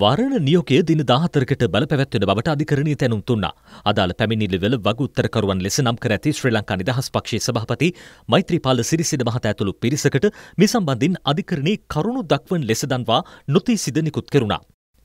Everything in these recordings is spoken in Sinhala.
වරණ නියෝගය දින දාහතරකට බල පැවැත්වෙන බවට අධිකරණී තැනුම් තුන්නා. අදාළ පැමිණිලිවල වගඋත්තරකරුවන් ලෙස නම් කර ඇති ශ්‍රී ලංකා නිදහස් පක්ෂයේ සභාපති මෛත්‍රීපාල සිරිසින මහතා ඇතුළු පිරිසකට මේ සම්බන්ධින් අධිකරණී කරුණු දක්වන ලෙස දන්වා නොතී සිද නිකුත් කෙරුණා.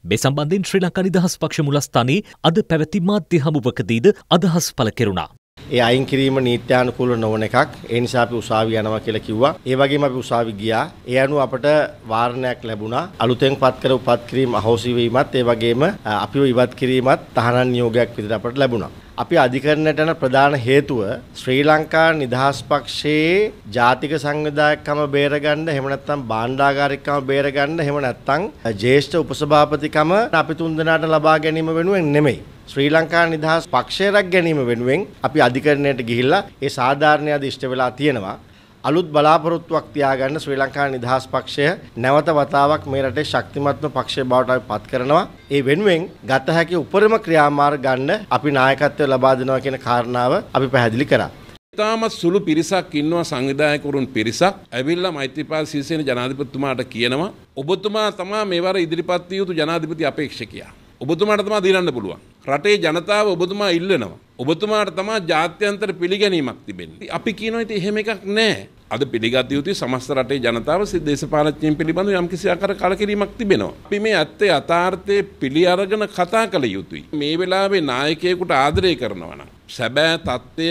මේ සම්බන්ධින් ශ්‍රී ලංකා නිදහස් පක්ෂ මුලස්ථානයේ අද පැවති මාධ්‍ය හමුවකදීද අදහස් පළ කෙරුණා. ඒ අයින් කිරීම නීත්‍යානුකූල නොවන එකක්. ඒ නිසා අපි උසාවි යනවා කියලා කිව්වා. ඒ වගේම අපි උසාවි ගියා. ඒ අනුව අපට වාරණයක් ලැබුණා. අලුතෙන් පත් කර උපත් කිරීම අහෝසි වීමත් ඒ වගේම අපිව ඉවත් කිරීමත් තහනම් නියෝගයක් විදිහට අපට ලැබුණා. අපි අධිකරණයට යන ප්‍රධාන හේතුව ශ්‍රී ලංකා නිදහස් පක්ෂයේ ජාතික සංවිධායකකම බේරගන්න එහෙම නැත්නම් භාණ්ඩාගාරිකකම බේරගන්න එහෙම නැත්නම් ජ්‍යෙෂ්ඨ උපසභාපතිකම අපි තුන්දෙනාට ලබා ගැනීම වෙනුවෙන් නෙමෙයි ශ්‍රී ලංකා නිදහස් පක්ෂය රැක් ගැනීම වෙනුවෙන් අපි අධිකරණයට ගිහිල්ලා ඒ සාධාරණය අද ඉෂ්ට වෙලා තියෙනවා. අලුත් බලාපොරොත්තුවක් තියාගන්න ශ්‍රී ලංකා නිදහස් පක්ෂය නැවත වතාවක් මේ රටේ ශක්තිමත්ම පක්ෂය බවට අපි පත් කරනවා. ඒ වෙනුවෙන් ගත හැකි උපරිම ක්‍රියාමාර්ග ගන්න අපි නායකත්වය ලබා දෙනවා කියන කාරණාව අපි පැහැදිලි කරා. ඉතාමත් සුළු පිරිසක් ඉන්නවා සංවිධායකවරුන් පිරිසක් ඇවිල්ලා මෛත්‍රීපාල සිරිසේන ජනාධිපතිතුමාට කියනවා ඔබතුමා තමා මේවර ඉදිරිපත් විය යුතු ජනාධිපති අපේක්ෂකයා. ඔබතුමාට තමා දිනන්න පුළුවන්. රටේ ජනතාව ඔබතුමා ඉල්ලනවා. ඔබතුමාට තමා ජාත්‍යන්තර පිළිගැනීමක් තිබෙන්නේ. අපි කියනවා ඉතින් එහෙම එකක් නැහැ. අද පිළිගත යුතු සමස්ත රටේ ජනතාව දේශපාලඥයින් පිළිබඳව යම්කිසි ආකාර කලකිරීමක් තිබෙනවා. අපි මේ ඇත්තේ යථාර්ථයේ පිළි අරගෙන කතා කළ යුතුයි. මේ වෙලාවේ නායකයෙකුට ආදරය කරනවා නම් සැබෑ தත්ත්වය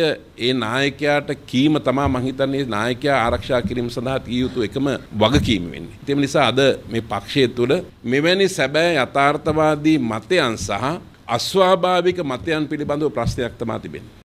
ඒ නායකයාට කීම තමයි මං හිතන්නේ නායකයා ආරක්ෂා කිරීම සඳහා තිය යුතු එකම වගකීම වෙන්නේ. ඒ නිසා අද මේ පක්ෂය තුළ මෙවැනි සැබෑ යථාර්ථවාදී මතයන් සහ අස්වාභාවික මතයන් පිළිබඳව ප්‍රශ්නයක් තමා තිබෙන.